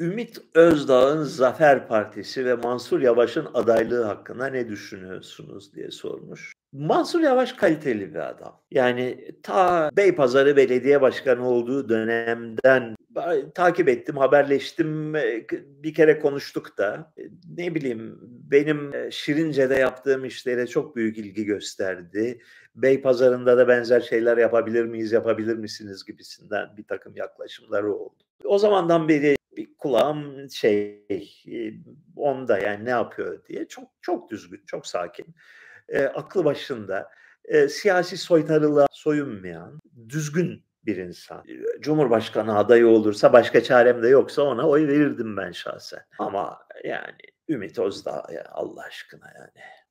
Ümit Özdağ'ın Zafer Partisi ve Mansur Yavaş'ın adaylığı hakkında ne düşünüyorsunuz diye sormuş. Mansur Yavaş kaliteli bir adam. Yani ta Beypazarı Belediye Başkanı olduğu dönemden takip ettim, haberleştim, e, bir kere konuştuk da. E, ne bileyim benim e, Şirince'de yaptığım işlere çok büyük ilgi gösterdi. Beypazarı'nda da benzer şeyler yapabilir miyiz, yapabilir misiniz gibisinden bir takım yaklaşımları oldu. O zamandan beri kulağım şey onda yani ne yapıyor diye çok çok düzgün, çok sakin. E, aklı başında e, siyasi soytarılığa soyunmayan, düzgün bir insan. Cumhurbaşkanı adayı olursa başka çarem de yoksa ona oy verirdim ben şahsen. Ama yani Ümit Özdağ ya Allah aşkına yani.